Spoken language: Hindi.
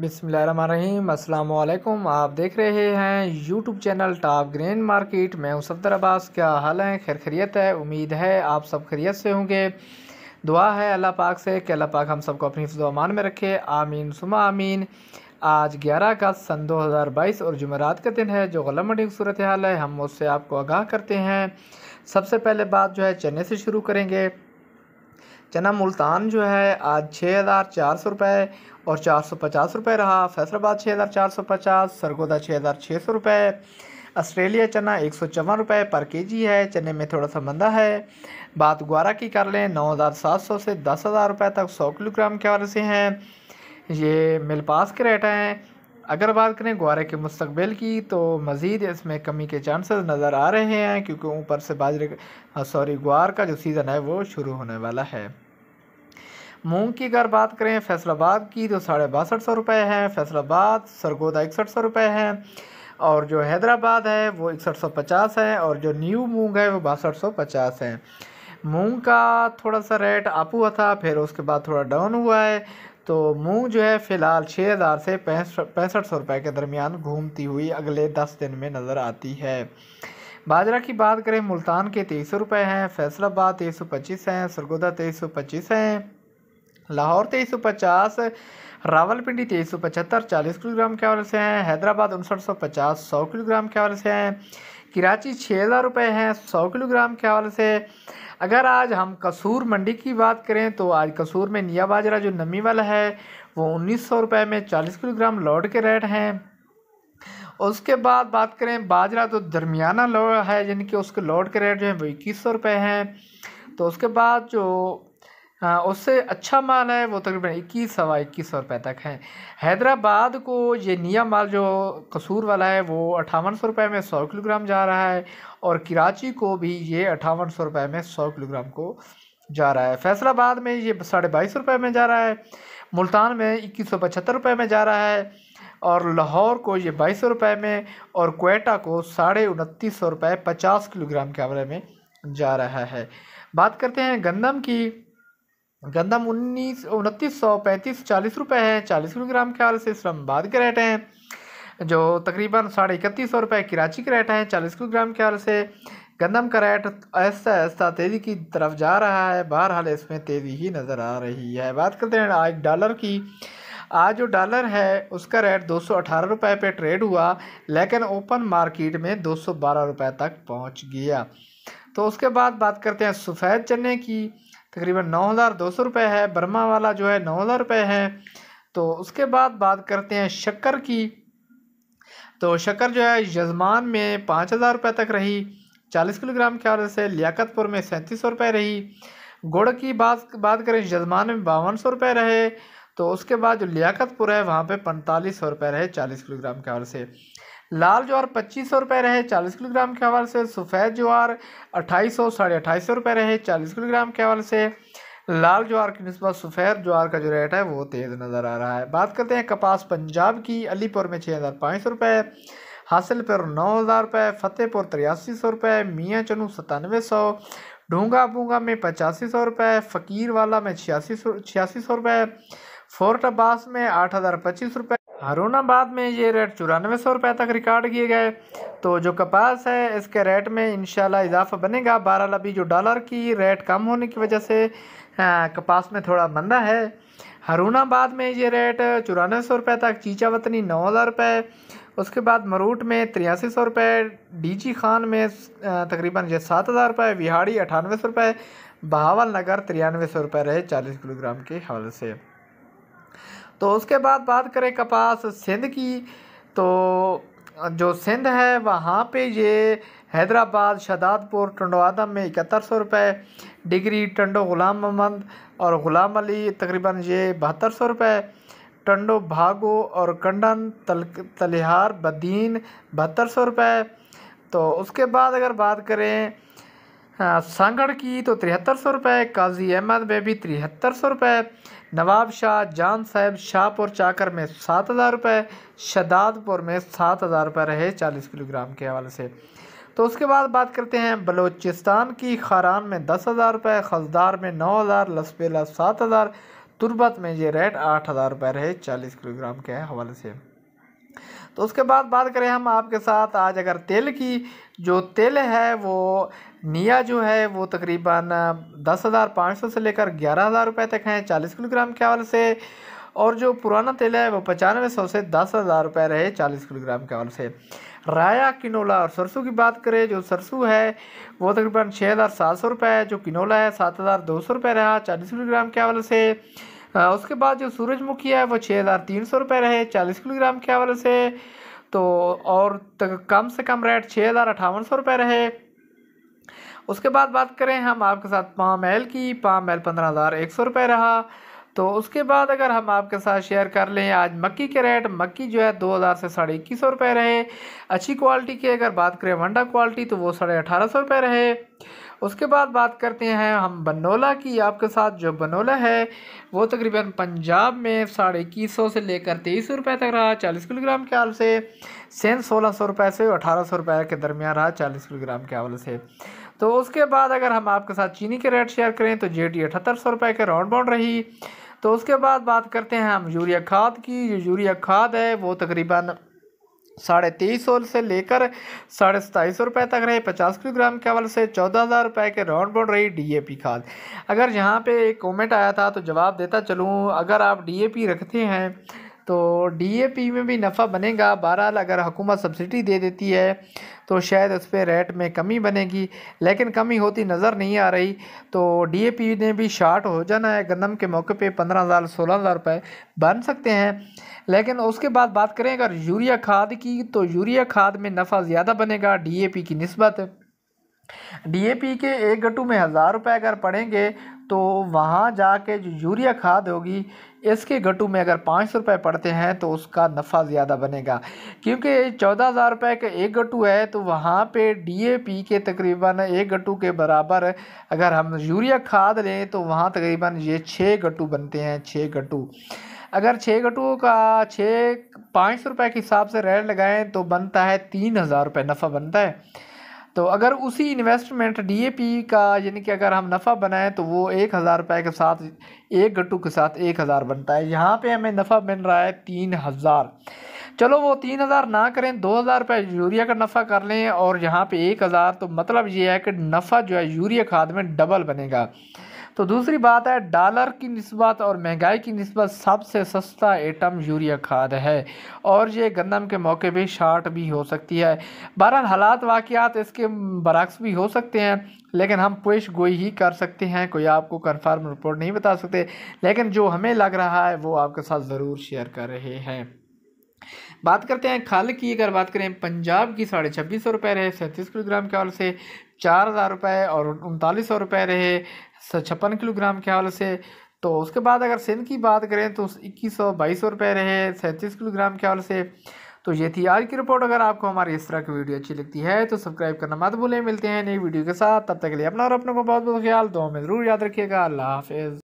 बिसमीम अल्लाम आप देख रहे हैं YouTube channel top grain market मैं हूं सफदर अब्बास क्या हाल है खैर खैरियत है उम्मीद है आप सब खैरियत से होंगे दुआ है अल्लाह पाक से कि अल्लाह पाक हम सबको अपनी अमान में रखे आमीन सुमा आमीन आज 11 अगस्त सन 2022 और जुमेरात का दिन है जो गलम मंडी की सूरत हाल है हम उससे आपको आगाह करते हैं सबसे पहले बात जो है चने से शुरू करेंगे चना मुल्तान जो है आज छः हज़ार चार सौ रुपये और चार सौ पचास रुपये रहा फैसलाबाद छः हज़ार चार सौ पचास सरगोदा छः हज़ार छः सौ रुपये ऑस्ट्रेलिया चना एक सौ चौवन रुपये पर जी है चने में थोड़ा सा मंदा है बात ग्वारा की कर लें नौ हज़ार सात सौ से दस हज़ार रुपये तक सौ किलोग्राम के हवाले से हैं ये मिल पास के रेट हैं अगर बात करें ग्वारे के मुस्तबिल की तो मज़ीद इसमें कमी के चांसेस नज़र आ रहे हैं क्योंकि ऊपर से बाजरे सॉरी ग्वार का जो सीज़न है वो शुरू होने वाला है मूंग की अगर बात करें फैसलाबाद की तो साढ़े बासठ सौ रुपये है फैसलाबाद सरगोदा इकसठ सौ रुपये है और जो हैदराबाद है वो इकसठ सौ पचास है और जो न्यू मूंग है वो बासठ सौ पचास है मूंग का थोड़ा सा रेट अप हुआ था फिर उसके बाद थोड़ा डाउन हुआ है तो मूंग जो है फ़िलहाल छः हज़ार से पैंसठ सौ रुपये के दरमियान घूमती हुई अगले दस दिन में नज़र आती है बाजरा की बात करें मुल्तान के तेईस सौ रुपये हैं फैसलाबाद तेईस सौ पच्चीस हैं सरगोदा तेईस सौ पच्चीस हैं लाहौर तेईस सौ पचास रावलपिंडी तेईस सौ पचहत्तर चालीस किलोग्राम के हवाले से हैं हैदराबाद उनसठ सौ पचास सौ किलोग्राम के हवाले से हैं कराची छः हज़ार रुपये हैं सौ किलोग्राम के हवाले से अगर आज हम कसूर मंडी की बात करें तो आज कसूर में निया बाजरा जो नमी वाला है वो उन्नीस सौ रुपये में चालीस किलोग्राम लौट के रेट हैं उसके बाद बात करें बाजरा तो दरमियाना लौ है यानी कि उसके लौट के रेट जो है वो इक्कीस सौ रुपये हैं तो उसके बाद जो हाँ उससे अच्छा माल है वो तकरीबन इक्कीस सवा इक्कीस सौ रुपये तक है हैदराबाद को ये निया माल जो कसूर वाला है वो अट्ठावन सौ रुपये में सौ किलोग्राम जा रहा है और कराची को भी ये अट्ठावन सौ रुपये में सौ किलोग्राम को जा रहा है फैसलाबाद में ये साढ़े बाईस सौ रुपये में जा रहा है मुल्तान में इक्कीस सौ पचहत्तर रुपये में जा रहा है और लाहौर को ये बाईस सौ रुपये में और कोयटा को साढ़े उनतीस सौ रुपये पचास किलोग्राम के आवरे में जा रहा है बात करते हैं गंदम की गंदम उन्नीस उनतीस सौ पैंतीस चालीस रुपये है चालीस ग्राम के हाल से इस्लामाबाद के रेट हैं जो तकरीबन साढ़े इकतीस सौ रुपये कराची के रेट हैं चालीस ग्राम के हाल से गंदम का रेट ऐसा ऐसा तेज़ी की तरफ जा रहा है बहरहाल इसमें तेज़ी ही नज़र आ रही है बात करते हैं आज डॉलर की आज जो डॉलर है उसका रेट दो सौ अठारह रुपये पर ट्रेड हुआ लेकिन ओपन मार्केट में दो सौ बारह रुपये तक पहुँच गया तो उसके बाद बात करते हैं सफ़ेद चने की तकरीबन नौ हज़ार दो सौ रुपये है बर्मा वाला जो है नौ हज़ार रुपये है तो उसके बाद बात करते हैं शक्कर की तो शक्कर जो है यजमान में पाँच हज़ार रुपये तक रही चालीस किलोग्राम के वजह से लियाकतपुर में सैंतीस सौ रुपये रही गुड़ की बात बात करें यजमान में बावन सौ रुपये रहे तो उसके बाद जो लियाकतपुर है वहाँ पर पैंतालीस सौ रुपये रहे चालीस किलोग्राम के वजह से लाल ज्वार पच्चीस सौ रुपये रहे चालीस किलोग्राम के हवाले से सफ़ेद ज्वार अट्ठाईस सौ साढ़े अट्ठाईस सौ रुपये रहे चालीस किलोग्राम के हवाले से लाल ज्वार की नस्बत सफ़ेद ज्वार का जो रेट है वो तेज़ नज़र आ रहा है बात करते हैं कपास पंजाब की अलीपुर में छः हज़ार पाँच सौ रुपये हासिलपुर नौ हज़ार रुपये फ़तेहपुर तिरासी सौ रुपये मियाँ चनू सतानवे सौ ढूँगा बूंगा में पचासी सौ रुपये फ़कीर वाला में छियासी सौ छियासी सौ रुपये फोर्ट अब्बास में आठ हज़ार पच्चीस रुपये हरूणाबाद में ये रेट चौरानवे सौ रुपये तक रिकॉर्ड किए गए तो जो कपास है इसके रेट में इन इजाफा बनेगा बारह लबी जो डॉलर की रेट कम होने की वजह से आ, कपास में थोड़ा मंदा है हरूणाबाद में ये रेट चौरानवे सौ रुपये तक चीचा वतनी नौ हज़ार रुपये उसके बाद मरूट में तिरासी सौ रुपये डीजी खान में तकरीबन ये सात हज़ार रुपये विहाड़ी अठानवे सौ रुपये बहावल नगर तिरानवे सौ रुपये रहे चालीस किलोग्राम के हवाले से तो उसके बाद बात करें कपास सिंध की तो जो सिंध है वहाँ पे ये हैदराबाद शदादपुर टंडो आदम में इकहत्तर सौ रुपये डिग्री टंडो ग़ुलाम मोहम्मद और ग़ुलाम अली तकरीबन ये बहत्तर सौ रुपये टंडो भागो और कंडन तल तलिहार बदीन बहत्तर सौ रुपये तो उसके बाद अगर बात करें हाँ, सांगढ़ की तो तिहत्तर सौ रुपये काजी अहमद में भी तिहत्तर सौ रुपये नवाब शाह जान साहब शाहपुर चाकर में सात हज़ार रुपये शदादपुर में सात हज़ार रुपये रहे चालीस किलोग्राम के हवाले से तो उसके बाद बात करते हैं बलोचिस्तान की खारान में दस हज़ार रुपये खजदार में नौ हज़ार लसबेला सात हज़ार तुरबत में ये रेट आठ हज़ार रुपये रहे चालीस किलोग्राम के हवाले से तो उसके बाद बात करें हम आपके साथ आज अगर तेल की जो तेल है वो निया जो है वो तकरीबन दस हज़ार पाँच सौ से लेकर ग्यारह हज़ार रुपये तक हैं चालीस किलोग्राम के हवाले से और जो पुराना तेल है वो पचानवे सौ से दस हज़ार रुपये रहे चालीस किलोग्राम के हवाले से राया किनोला और सरसों की बात करें जो सरसों है वो तकरीबन छः हज़ार सात सौ रुपये है जो किनोला है सात हज़ार दो सौ रुपये रहा चालीस किलोग्राम के हवाले से उसके बाद जो सूरजमुखी है वो छः हज़ार तीन सौ रुपये रहे चालीस किलोग्राम के हवाले से तो और तक कम से कम रेट छः हज़ार अठावन सौ रुपये रहे उसके बाद बात करें हम आपके साथ पाम एल की पाम एल पंद्रह हज़ार एक सौ रुपये रहा तो उसके बाद अगर हम आपके साथ शेयर कर लें आज मक्की के रेट मक्की जो है दो हज़ार से साढ़े इक्कीस सौ रुपये रहे अच्छी क्वालिटी की अगर बात करें वंडा क्वालिटी तो वो साढ़े अठारह सौ रुपये रहे उसके बाद बात करते हैं हम बनोला की आपके साथ जो बनोला है वो तकरीबन पंजाब में साढ़े इक्कीस सौ से लेकर तेईस सौ रुपये तक रहा चालीस किलोग्राम के हाल से सेंध सोलह सौ रुपये से अठारह सौ रुपये के दरमियान रहा चालीस किलोग्राम के हवाले से तो उसके बाद अगर हम आपके साथ चीनी के रेट शेयर करें तो जे डी अठहत्तर सौ रुपये के राउंड बाउंड रही तो उसके बाद बात करते हैं हम यूरिया खाद की जो यूरिया खाद है वो तकरीबन साढ़े तेईस सौ से लेकर साढ़े सताईस सौ रुपये तक रहे पचास किलोग्राम के हवाले से चौदह हज़ार रुपये के राउंड बाउंड रही डीएपी खाद अगर यहाँ पे एक कमेंट आया था तो जवाब देता चलूँ अगर आप डीएपी रखते हैं तो डीएपी में भी नफ़ा बनेगा बहरहाल अगर हुकूमत सब्सिडी दे देती है तो शायद उस पर रेट में कमी बनेगी लेकिन कमी होती नज़र नहीं आ रही तो डीएपी ने भी शार्ट हो जाना है गंदम के मौके पे पंद्रह हज़ार सोलह हज़ार रुपये बन सकते हैं लेकिन उसके बाद बात करें अगर यूरिया खाद की तो यूरिया खाद में नफ़ा ज़्यादा बनेगा डी की नस्बत डी के एक गटू में हज़ार रुपये अगर पड़ेंगे तो वहाँ जाके जो यूरिया खाद होगी इसके गटू में अगर पाँच सौ रुपये पड़ते हैं तो उसका नफ़ा ज़्यादा बनेगा क्योंकि चौदह हज़ार रुपये का एक गटू है तो वहाँ पे डीएपी के तकरीबन एक गटू के बराबर अगर हम यूरिया खाद लें तो वहाँ तकरीबन ये छः गटू बनते हैं छः गटू अगर छः गटुओं का छः पाँच सौ रुपये के हिसाब से रेट लगाएँ तो बनता है तीन हज़ार रुपये नफ़ा बनता है तो अगर उसी इन्वेस्टमेंट डी का यानी कि अगर हम नफ़ा बनाएं तो वो एक हज़ार रुपये के साथ एक गट्टू के साथ एक हज़ार बनता है यहाँ पे हमें नफ़ा बन रहा है तीन हज़ार चलो वो तीन हज़ार ना करें दो हज़ार रुपये यूरिया का नफ़ा कर लें और यहाँ पे एक हज़ार तो मतलब ये है कि नफ़ा जो है यूरिया खाद में डबल बनेगा तो दूसरी बात है डॉलर की नस्बत और महंगाई की नस्बत सबसे सस्ता एटम यूरिया खाद है और ये गंदम के मौके पर शार्ट भी हो सकती है बहरहाल हालात वाक़ात इसके बरक्स भी हो सकते हैं लेकिन हम पेश गोई ही कर सकते हैं कोई आपको कन्फर्म रिपोर्ट नहीं बता सकते लेकिन जो हमें लग रहा है वो आपके साथ ज़रूर शेयर कर रहे हैं बात करते हैं खाल की अगर बात करें पंजाब की साढ़े छब्बीस सौ रुपये रहे सैंतीस किलोग्राम के हवाले से चार हज़ार रुपये और उनतालीस सौ रुपये रहे छप्पन किलोग्राम के हवाले से तो उसके बाद अगर सिंध की बात करें तो इक्कीस सौ बाईस सौ रुपये रहे सैंतीस किलोग्राम के हवाले से तो ये थी आज की रिपोर्ट अगर आपको हमारी इस तरह की वीडियो अच्छी लगती है तो सब्सक्राइब करना मत भूलें मिलते हैं नई वीडियो के साथ तब तक के लिए अपना और अपनों को बहुत बहुत ख्याल दो हमें ज़रूर याद रखिएगा अल्लाह हाफिज़